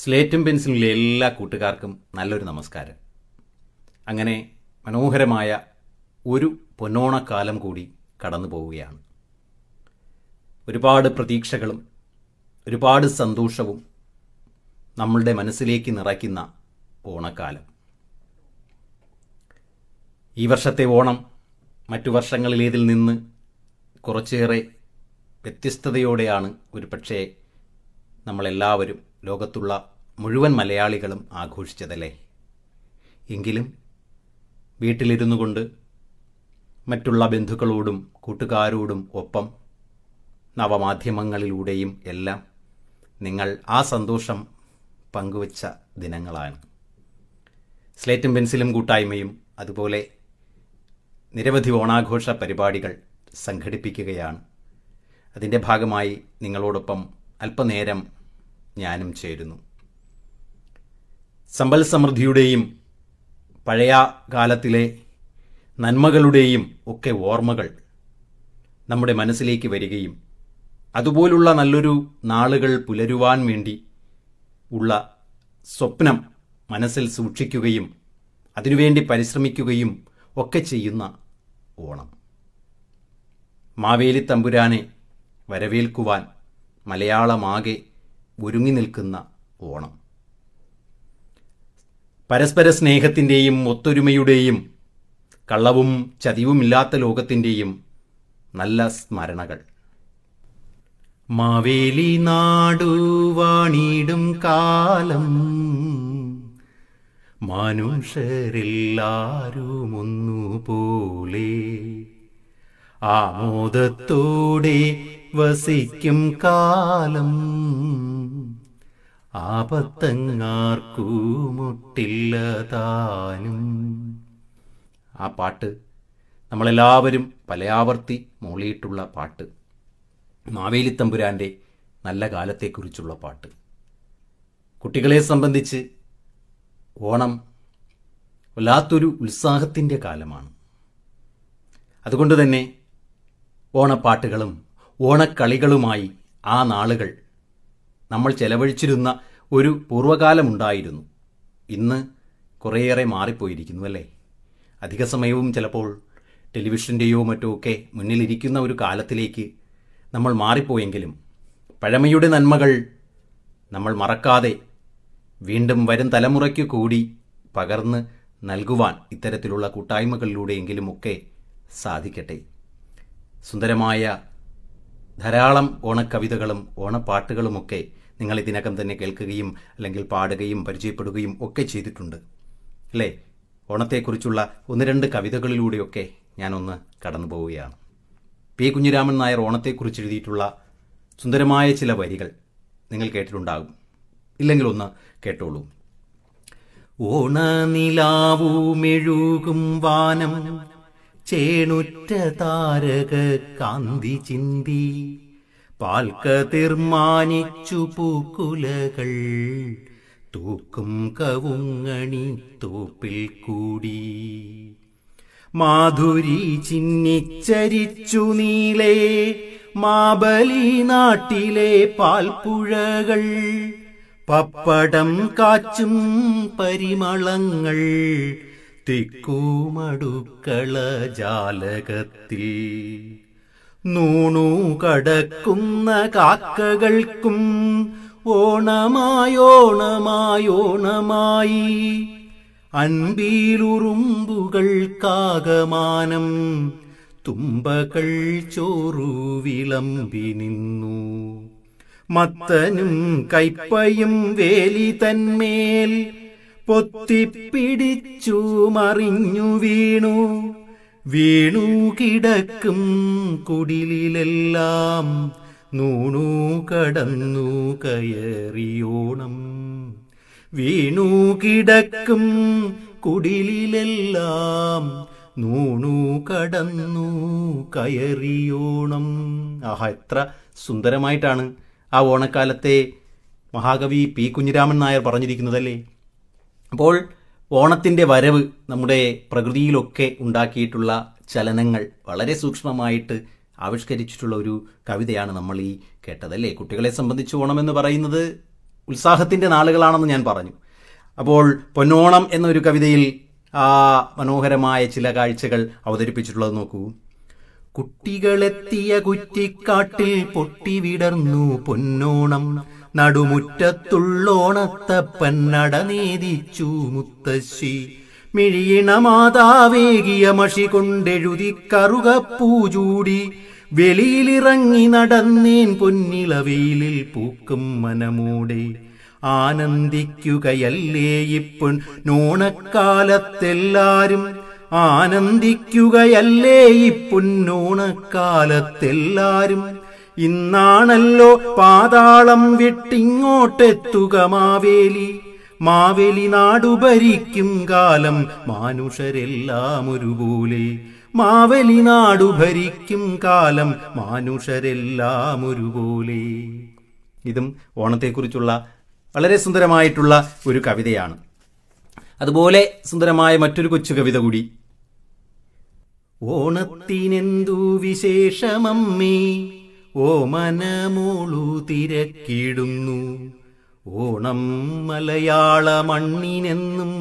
സ്ലേറ്റും പെൻസിലുള്ള എല്ലാ കൂട്ടുകാർക്കും നല്ലൊരു നമസ്കാരം അങ്ങനെ മനോഹരമായ ഒരു പൊന്നോണക്കാലം കൂടി കടന്നു പോവുകയാണ് ഒരുപാട് പ്രതീക്ഷകളും ഒരുപാട് സന്തോഷവും നമ്മളുടെ മനസ്സിലേക്ക് നിറയ്ക്കുന്ന ഓണക്കാലം ഈ വർഷത്തെ ഓണം മറ്റു വർഷങ്ങളിലേതിൽ നിന്ന് കുറച്ചേറെ വ്യത്യസ്തതയോടെയാണ് ഒരു പക്ഷേ നമ്മളെല്ലാവരും ലോകത്തുള്ള മുഴുവൻ മലയാളികളും ആഘോഷിച്ചതല്ലേ എങ്കിലും വീട്ടിലിരുന്നു കൊണ്ട് മറ്റുള്ള ബന്ധുക്കളോടും കൂട്ടുകാരോടും ഒപ്പം നവമാധ്യമങ്ങളിലൂടെയും എല്ലാം നിങ്ങൾ ആ സന്തോഷം പങ്കുവച്ച ദിനങ്ങളാണ് സ്ലേറ്റും പെൻസിലും കൂട്ടായ്മയും അതുപോലെ നിരവധി ഓണാഘോഷ പരിപാടികൾ സംഘടിപ്പിക്കുകയാണ് അതിൻ്റെ ഭാഗമായി നിങ്ങളോടൊപ്പം അല്പനേരം ഞാനും ചേരുന്നു സമ്പൽ സമൃദ്ധിയുടെയും പഴയ കാലത്തിലെ നന്മകളുടെയും ഒക്കെ ഓർമ്മകൾ നമ്മുടെ മനസ്സിലേക്ക് വരികയും അതുപോലുള്ള നല്ലൊരു നാളുകൾ പുലരുവാൻ വേണ്ടി ഉള്ള സ്വപ്നം മനസ്സിൽ സൂക്ഷിക്കുകയും അതിനുവേണ്ടി പരിശ്രമിക്കുകയും ഒക്കെ ചെയ്യുന്ന ഓണം മാവേലി തമ്പുരാനെ വരവേൽക്കുവാൻ മലയാളമാകെ ഒരുങ്ങി നിൽക്കുന്ന ഓണം പരസ്പര സ്നേഹത്തിൻ്റെയും ഒത്തൊരുമയുടെയും കള്ളവും ചതിവുമില്ലാത്ത ലോകത്തിൻ്റെയും നല്ല സ്മരണകൾ മാവേലി നാടുവാണിടും കാലം മനുഷ്യരെല്ലാരും പോലെ ആമോദത്തോടെ വസിക്കും കാലം ആപത്തങ്ങാർക്കൂമുട്ടില്ലതാനും ആ പാട്ട് നമ്മളെല്ലാവരും പലയാവർത്തി മൂളിയിട്ടുള്ള പാട്ട് മാവേലി നല്ല കാലത്തെക്കുറിച്ചുള്ള പാട്ട് കുട്ടികളെ സംബന്ധിച്ച് ഓണം വല്ലാത്തൊരു ഉത്സാഹത്തിൻ്റെ കാലമാണ് അതുകൊണ്ട് തന്നെ ഓണപ്പാട്ടുകളും ഓണക്കളികളുമായി ആ നാളുകൾ നമ്മൾ ചെലവഴിച്ചിരുന്ന ഒരു പൂർവ്വകാലമുണ്ടായിരുന്നു ഇന്ന് കുറേയേറെ മാറിപ്പോയിരിക്കുന്നു അല്ലേ അധിക സമയവും ചിലപ്പോൾ ടെലിവിഷൻ്റെയോ മറ്റോ ഒക്കെ മുന്നിലിരിക്കുന്ന ഒരു കാലത്തിലേക്ക് നമ്മൾ മാറിപ്പോയെങ്കിലും പഴമയുടെ നന്മകൾ നമ്മൾ മറക്കാതെ വീണ്ടും വരും തലമുറയ്ക്ക് കൂടി പകർന്ന് നൽകുവാൻ ഇത്തരത്തിലുള്ള കൂട്ടായ്മകളിലൂടെയെങ്കിലും ഒക്കെ സാധിക്കട്ടെ സുന്ദരമായ ധാരാളം ഓണക്കവിതകളും ഓണപ്പാട്ടുകളുമൊക്കെ നിങ്ങൾ ഇതിനകം തന്നെ കേൾക്കുകയും അല്ലെങ്കിൽ പാടുകയും പരിചയപ്പെടുകയും ഒക്കെ ചെയ്തിട്ടുണ്ട് അല്ലേ ഓണത്തെക്കുറിച്ചുള്ള ഒന്ന് രണ്ട് കവിതകളിലൂടെയൊക്കെ ഞാനൊന്ന് കടന്നു പോവുകയാണ് പി കുഞ്ഞിരാമൻ നായർ ഓണത്തെക്കുറിച്ച് എഴുതിയിട്ടുള്ള സുന്ദരമായ ചില വരികൾ നിങ്ങൾ കേട്ടിട്ടുണ്ടാകും ഇല്ലെങ്കിൽ ഒന്ന് കേട്ടോളൂ ഓണനിലാവൂമെഴുകും മെഴുകും വാനം ചേണുറ്റ താരക കാന്തി ചിന്തി പാൽക്കതിർമാനിച്ചു പൂക്കുലകൾ തൂക്കും കവുങ്ങണി തോപ്പിൽ കൂടി മാധുരി ചിന്നിച്ചരിച്ചു നീലേ മാബലി നാട്ടിലെ പാൽപ്പുഴകൾ പപ്പടം കാച്ചും പരിമളങ്ങൾ തിക്കൂമടുക്കള ജാലകത്തിൽ നൂണു കടക്കുന്ന കാക്കകൾക്കും ഓണമായോണമായോണമായി അൻപീലുറുമ്പുകൾ കാകമാനം തുമ്പകൾ ചോറു വിളമ്പി നിന്നു മത്തനും കൈപ്പയും വേലി തന്മേൽ പൊത്തിപ്പിടിച്ചു മറിഞ്ഞു വീണു വീണു കിടക്കും കുടിലെല്ലാം നൂണു കടന്നു കയറിയോണം വീണു കിടക്കും കുടിലെല്ലാം നൂണു കടന്നു കയറിയോണം ആഹ എത്ര സുന്ദരമായിട്ടാണ് ആ ഓണക്കാലത്തെ മഹാകവി പി കുഞ്ഞിരാമൻ നായർ പറഞ്ഞിരിക്കുന്നതല്ലേ അപ്പോൾ ഓണത്തിൻ്റെ വരവ് നമ്മുടെ പ്രകൃതിയിലൊക്കെ ഉണ്ടാക്കിയിട്ടുള്ള ചലനങ്ങൾ വളരെ സൂക്ഷ്മമായിട്ട് ആവിഷ്കരിച്ചിട്ടുള്ള ഒരു കവിതയാണ് നമ്മൾ ഈ കേട്ടതല്ലേ കുട്ടികളെ സംബന്ധിച്ച് ഓണം എന്ന് പറയുന്നത് ഉത്സാഹത്തിൻ്റെ നാളുകളാണെന്ന് ഞാൻ പറഞ്ഞു അപ്പോൾ പൊന്നോണം എന്നൊരു കവിതയിൽ ആ മനോഹരമായ ചില കാഴ്ചകൾ അവതരിപ്പിച്ചിട്ടുള്ളത് നോക്കൂ കുട്ടികളെത്തിയ കുറ്റിക്കാട്ടിൽ വിടർന്നു പൊന്നോണം നടുമുറ്റത്തുള്ളോണത്തപ്പൻ നടനേദിച്ചു മുത്തശ്ശി മിഴിയണ മാതാവേകിയ മഷി കൊണ്ടെഴുതി പൂജൂടി വെളിയിലിറങ്ങി നടന്നേൻ പൊന്നിളവയിലിൽ പൂക്കും മനമൂടെ ആനന്ദിക്കുകയല്ലേ ഇപ്പൺ നോണക്കാലത്തെല്ലാരും ആനന്ദിക്കുകയല്ലേ ഇപ്പുന്നോണക്കാലത്തെല്ലാരും ഇന്നാണല്ലോ പാതാളം വിട്ടിങ്ങോട്ടെത്തുക മാവേലി മാവേലി നാടുഭരിക്കും ഭരിക്കും കാലം മാനുഷരെല്ലാം ഒരുപോലെ മാവലി നാടു ഭരിക്കും കാലം മാനുഷരെല്ലാം ഒരുപോലെ ഇതും ഓണത്തെക്കുറിച്ചുള്ള വളരെ സുന്ദരമായിട്ടുള്ള ഒരു കവിതയാണ് അതുപോലെ സുന്ദരമായ മറ്റൊരു കൊച്ചു കവിത കൂടി ഓണത്തിനെന്തു വിശേഷമമ്മേ ഓ മനമോളു തിരക്കിടുന്നു ഓണം മലയാള മണ്ണിനെന്നും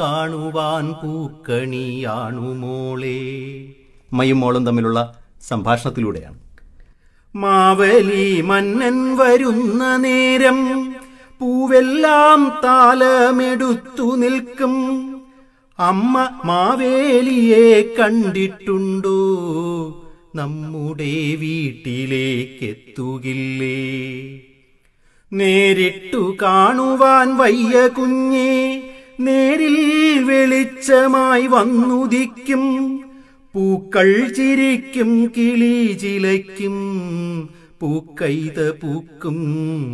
കാണുവാൻ പൂക്കണിയാണു മോളെ മയും മോളും തമ്മിലുള്ള സംഭാഷണത്തിലൂടെയാണ് മാവലി മന്നൻ വരുന്ന നേരം പൂവെല്ലാം താലമെടുത്തു നിൽക്കും അമ്മ മാവേലിയെ കണ്ടിട്ടുണ്ടോ നമ്മുടെ വീട്ടിലേക്കെത്തുകില്ലേ നേരിട്ടു കാണുവാൻ വയ്യ കുഞ്ഞേ നേരിൽ വെളിച്ചമായി വന്നുദിക്കും പൂക്കൾ ചിരിക്കും കിളി ചിലയ്ക്കും പൂക്കൈത പൂക്കും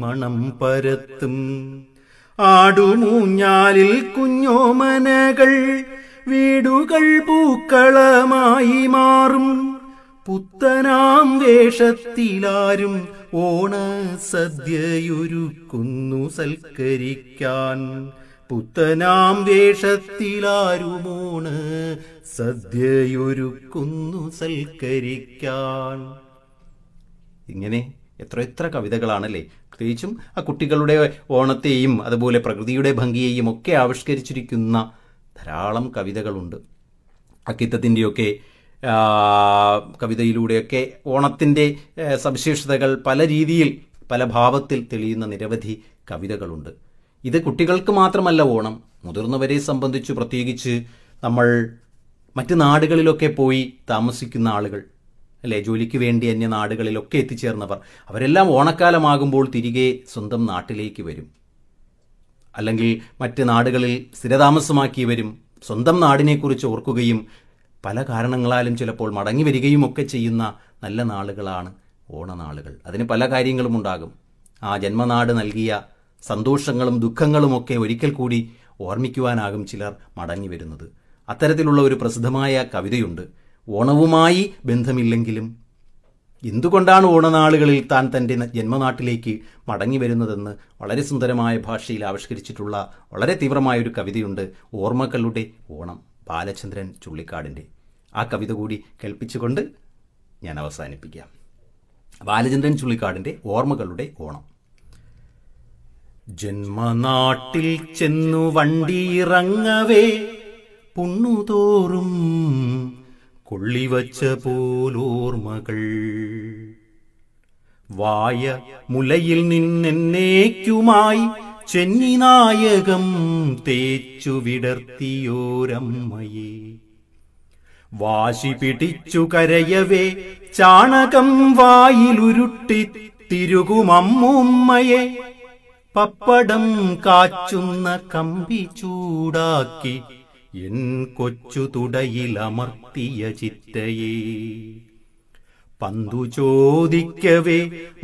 മണം പരത്തും ആടുമൂഞ്ഞാലിൽ കുഞ്ഞോമനകൾ വീടുകൾ പൂക്കളമായി മാറും പുത്തനാം വേഷത്തിലാരും ഓണ സദ്യയൊരുക്കുന്നു സൽക്കരിക്കാൻ പുത്തനാം ഓണ സദ്യയൊരുക്കുന്നു സൽക്കരിക്കാൻ ഇങ്ങനെ എത്ര എത്ര കവിതകളാണല്ലേ പ്രത്യേകിച്ചും ആ കുട്ടികളുടെ ഓണത്തെയും അതുപോലെ പ്രകൃതിയുടെ ഭംഗിയെയും ഒക്കെ ആവിഷ്കരിച്ചിരിക്കുന്ന ധാരാളം കവിതകളുണ്ട് അക്കിത്തത്തിൻ്റെയൊക്കെ കവിതയിലൂടെയൊക്കെ ഓണത്തിൻ്റെ സവിശേഷതകൾ പല രീതിയിൽ പല ഭാവത്തിൽ തെളിയുന്ന നിരവധി കവിതകളുണ്ട് ഇത് കുട്ടികൾക്ക് മാത്രമല്ല ഓണം മുതിർന്നവരെ സംബന്ധിച്ച് പ്രത്യേകിച്ച് നമ്മൾ മറ്റ് നാടുകളിലൊക്കെ പോയി താമസിക്കുന്ന ആളുകൾ അല്ലേ ജോലിക്ക് വേണ്ടി അന്യ നാടുകളിലൊക്കെ എത്തിച്ചേർന്നവർ അവരെല്ലാം ഓണക്കാലമാകുമ്പോൾ തിരികെ സ്വന്തം നാട്ടിലേക്ക് വരും അല്ലെങ്കിൽ മറ്റ് നാടുകളിൽ സ്ഥിരതാമസമാക്കിയവരും സ്വന്തം നാടിനെക്കുറിച്ച് ഓർക്കുകയും പല കാരണങ്ങളാലും ചിലപ്പോൾ മടങ്ങി വരികയുമൊക്കെ ചെയ്യുന്ന നല്ല നാളുകളാണ് ഓണനാളുകൾ അതിന് പല കാര്യങ്ങളും ഉണ്ടാകും ആ ജന്മനാട് നൽകിയ സന്തോഷങ്ങളും ദുഃഖങ്ങളുമൊക്കെ ഒരിക്കൽ കൂടി ഓർമ്മിക്കുവാനാകും ചിലർ മടങ്ങി വരുന്നത് അത്തരത്തിലുള്ള ഒരു പ്രസിദ്ധമായ കവിതയുണ്ട് ഓണവുമായി ബന്ധമില്ലെങ്കിലും എന്തുകൊണ്ടാണ് ഓണനാളുകളിൽ താൻ തൻ്റെ ജന്മനാട്ടിലേക്ക് മടങ്ങി വരുന്നതെന്ന് വളരെ സുന്ദരമായ ഭാഷയിൽ ആവിഷ്കരിച്ചിട്ടുള്ള വളരെ തീവ്രമായൊരു കവിതയുണ്ട് ഓർമ്മകളുടെ ഓണം ബാലചന്ദ്രൻ ചുള്ളിക്കാടിൻ്റെ ആ കവിത കൂടി കേൾപ്പിച്ചുകൊണ്ട് ഞാൻ അവസാനിപ്പിക്കാം ബാലചന്ദ്രൻ ചുള്ളിക്കാടിൻ്റെ ഓർമ്മകളുടെ ഓണം ജന്മനാട്ടിൽ ചെന്നു വണ്ടിയിറങ്ങവേ പുണ്ണുതോറും കൊള്ളിവച്ച പോലോർമ്മകൾ വായ മുലയിൽ ചെന്നി നായകം തേച്ചു വിടർത്തിയോരമ്മയേ വാശി പിടിച്ചു കരയവേ ചാണകം വായിലുരുട്ടി തിരുകുമമ്മുമ്മയെ പപ്പടം കാച്ചുന്ന കമ്പി ചൂടാക്കി എൻ കൊച്ചു തുടയിലമർത്തിയ ചിറ്റയെ പന്തു ചോദിക്കവേ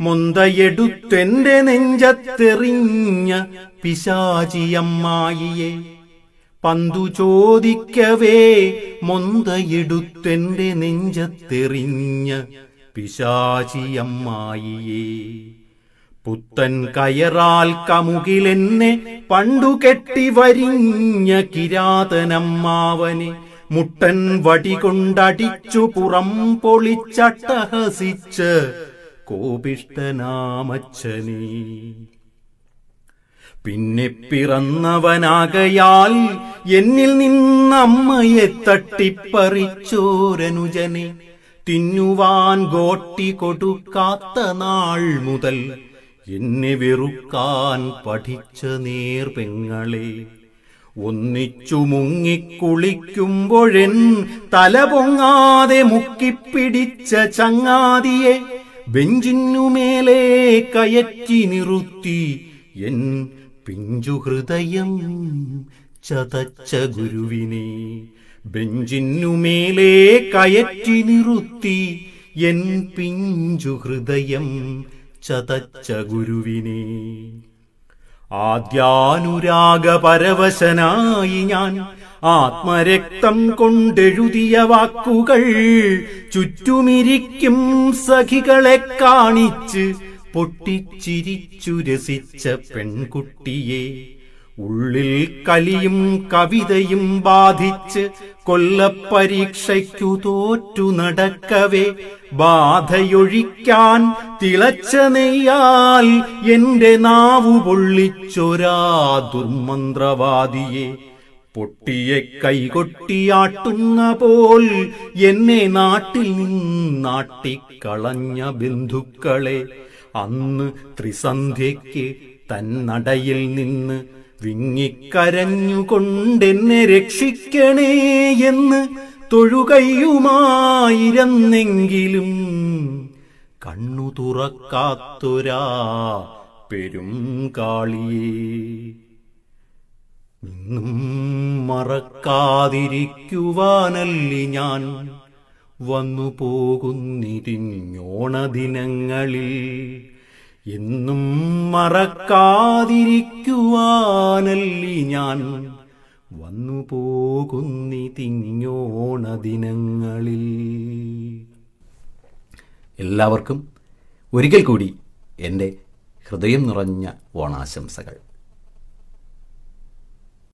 മൊന്തയെടുത്തെന്റെ നെഞ്ചത്തെറിഞ്ഞ പിശാചിയമ്മായിയെ പന്തു ചോദിക്കവേ മൊന്തയിടുത്തെന്റെ നെഞ്ചത്തെറിഞ്ഞ പിശാചിയമ്മായിയേ പുത്തൻ കയറാൽ കമുകിലെന്നെ പണ്ടു കെട്ടി വരിഞ്ഞ കിരാതനമ്മാവനെ മുട്ടൻ വടി കൊണ്ടടിച്ചു പുറം പൊളിച്ചട്ടഹസിച്ച് കോപിഷ്ടനാമച്ചനീ പിന്നെ പിറന്നവനാകയാൽ എന്നിൽ നിന്നമ്മയെ തട്ടിപ്പറിച്ചോരനുജനെ തിന്നുവാൻ ഗോട്ടി കൊടുക്കാത്ത നാൾ മുതൽ എന്നെ വെറുക്കാൻ പഠിച്ച നേർപെങ്ങളെ ഒന്നിച്ചു മുങ്ങിക്കുളിക്കുമ്പോഴെൻ തല പൊങ്ങാതെ മുക്കിപ്പിടിച്ച ചങ്ങാതിയെ ബെഞ്ചിനുമേലെ കയറ്റി നിറുത്തി എൻ പിഞ്ചു ഹൃദയം ചതച്ച ഗുരുവിനെ ബെഞ്ചിനുമേലെ കയറ്റി നിറുത്തി എൻ പിഞ്ചു ഹൃദയം ചതച്ച ഗുരുവിനെ ആദ്യാനുരാഗ പരവശനായി ഞാൻ ആത്മരക്തം കൊണ്ടെഴുതിയ വാക്കുകൾ ചുറ്റുമിരിക്കും സഖികളെ കാണിച്ച് പൊട്ടിച്ചിരിച്ചു രസിച്ച പെൺകുട്ടിയെ ഉള്ളിൽ കലിയും കവിതയും ബാധിച്ച് കൊല്ലപ്പരീക്ഷയ്ക്കു തോറ്റു നടക്കവേ ബാധയൊഴിക്കാൻ തിളച്ച നെയ്യാൽ എന്റെ നാവു പൊള്ളിച്ചൊരാ ദുർമന്ത്രവാദിയെ പൊട്ടിയെ കൈകൊട്ടിയാട്ടുന്ന പോൽ എന്നെ നാട്ടിൽ നാട്ടിക്കളഞ്ഞ ബന്ധുക്കളെ അന്ന് ത്രിസന്ധ്യയ്ക്ക് തന്നടയിൽ നിന്ന് വിങ്ങിക്കരഞ്ഞുകൊണ്ടെന്നെ രക്ഷിക്കണേ എന്ന് തൊഴുകയുമായിരുന്നെങ്കിലും കണ്ണു തുറക്കാത്തൊരാ പെരും കാളിയേ ഇന്നും മറക്കാതിരിക്കുവാനല്ലി ഞാൻ വന്നു പോകുന്നിരിഞ്ഞോണദിനങ്ങളിൽ എന്നും മറക്കാതിരിക്കുവാനല്ലി ഞാൻ വന്നു ദിനങ്ങളിൽ എല്ലാവർക്കും ഒരിക്കൽ കൂടി എൻ്റെ ഹൃദയം നിറഞ്ഞ ഓണാശംസകൾ